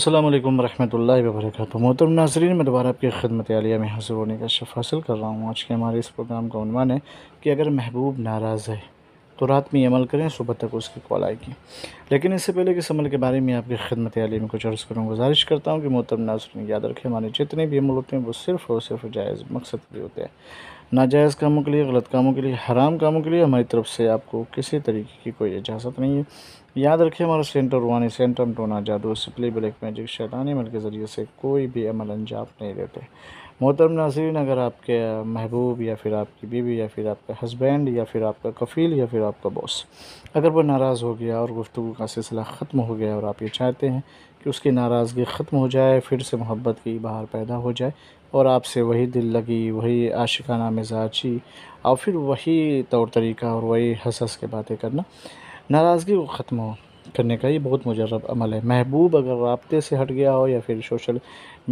अल्लाम वरहमल वबरक मोहतरम नाजरीन मैं दोबारा आपकी खदमत आलिया में हाजिर होने का शफ हासिल कर रहा हूँ आज के हमारे इस प्रोग्राम का अनवान है कि अगर महबूब नाराज़ है तो रात में अमल करें सुबह तक उसकी कॉल आएगी लेकिन इससे पहले किस इस अमल के बारे में आपकी खदमत आलिया में कुछ अर्ज़ करूँ गुजारिश करता हूँ कि मोहतरम नाजरीन याद रखें हमारे जितने भी अमल होते हैं वो सिर्फ़ और सिर्फ जायज़ मकसद के होते हैं नाजायज़ कामों के लिए गलत कामों के लिए हराम कामों के लिए हमारी तरफ से आपको किसी तरीके की कोई इजाज़त नहीं है याद रखिए हमारा सेंटर वानी सेंटर टोना जादू सिपली ब्लैक मैजिक शैतानी अमल के ज़रिए से कोई भी अमल अंजाम नहीं देते मोहतरम नाजरीन अगर आपके महबूब या फिर आपकी बीवी या फिर आपका हस्बैंड या फिर आपका कफ़ील या फिर आपका बॉस अगर वो नाराज़ हो गया और गुफ्तु का सिलसिला ख़त्म हो गया और आप ये चाहते हैं कि उसकी नाराज़गी ख़त्म हो जाए फिर से मोहब्बत की बहार पैदा हो जाए और आपसे वही दिल लगी वही आशिकाना मिजाजी और फिर वही तौर तरीका और वही हंस हंस के बातें करना नाराज़गी को ख़त्म हो करने का ये बहुत मुजरब अमल है महबूब अगर रबते से हट गया हो या फिर सोशल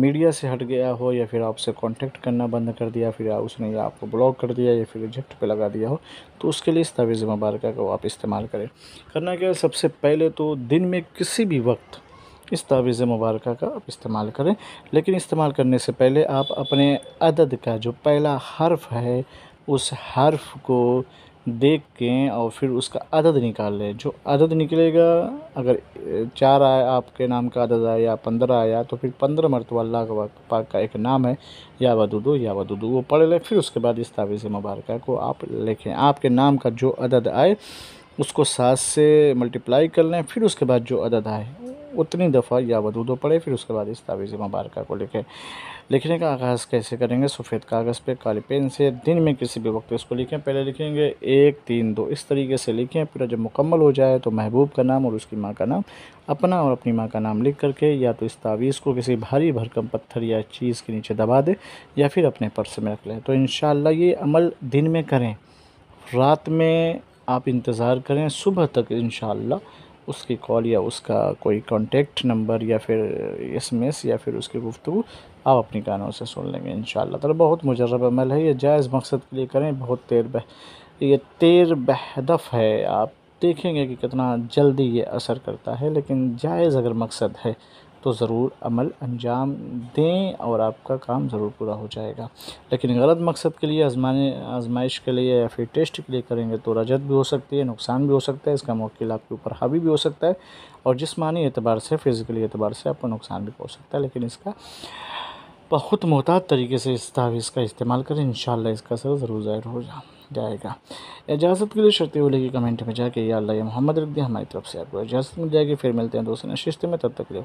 मीडिया से हट गया हो या फिर आपसे कांटेक्ट करना बंद कर दिया फिर उसने या आपको ब्लॉक कर दिया या फिर रिजेक्ट पे लगा दिया हो तो उसके लिए इस तवीज़ मुबारक का आप इस्तेमाल करें करना क्या है सबसे पहले तो दिन में किसी भी वक्त इस तावीज़ मुबारक का आप इस्तेमाल करें लेकिन इस्तेमाल करने से पहले आप अपने अदद का जो पहला हर्फ है उस हर्फ को देख के और फिर उसका अदद निकाल लें जो अदद निकलेगा अगर चार आया आपके नाम का अदद आया पंद्रह आया तो फिर पंद्रह मरतबा अल्लाह का पाक का एक नाम है या वदूदो या वदूदो वो पढ़ लें फिर उसके बाद इस तावीज़ मुबारक को आप लिखें आपके नाम का जो अदद आए उसको सात से मल्टीप्लाई कर लें फिर उसके बाद जो अदद आए उतनी दफ़ा या दो पढ़े फिर उसके बाद इस तावीज़ मुबारक को लिखें लिखने का आगाज़ कैसे करेंगे सफ़ेद कागज़ पे काली पेन से दिन में किसी भी वक्त इसको लिखें पहले लिखेंगे एक तीन दो इस तरीके से लिखें फिर जब मुकम्मल हो जाए तो महबूब का नाम और उसकी माँ का नाम अपना और अपनी माँ का नाम लिख करके या तो इस तावीज़ को किसी भारी भरकम पत्थर या चीज़ के नीचे दबा दें या फिर अपने पर्स में रख लें तो इन ये अमल दिन में करें रात में आप इंतज़ार करें सुबह तक इन उसकी कॉल या उसका कोई कॉन्टेक्ट नंबर या फिर एस या फिर उसकी गुफ्तु आप अपनी कानों से सुन लेंगे इन तो बहुत मुजरब अमल है ये जायज़ मकसद के लिए करें बहुत तेर बह ये तेर बहदफ़ है आप देखेंगे कि कितना जल्दी ये असर करता है लेकिन जायज़ अगर मकसद है तो ज़रूर अमल अंजाम दें और आपका काम ज़रूर पूरा हो जाएगा लेकिन गलत मकसद के लिए आजमाने आजमाइश के लिए या फिर टेस्ट के लिए करेंगे तो रजत भी हो सकती है नुकसान भी हो सकता है इसका मौके आपके ऊपर हावी भी हो सकता है और जिसमानी एतबार से फिज़िकली एतबार से आपको नुकसान भी पहुँच सकता है लेकिन इसका बहुत मोहतात तरीके से इस तावीज़ का इस्तेमाल करें इन इसका असर ज़रूर ज़ाहिर हो जा जाएगा इजाज़त के लिए शर्त वाले की कमेंट में जाके या अल्लाह मोहम्मद रख दिया हमारी तरफ से आपको इजाज़त मिल जाएगी फिर मिलते हैं दोस्तों नशिस्त में तब तक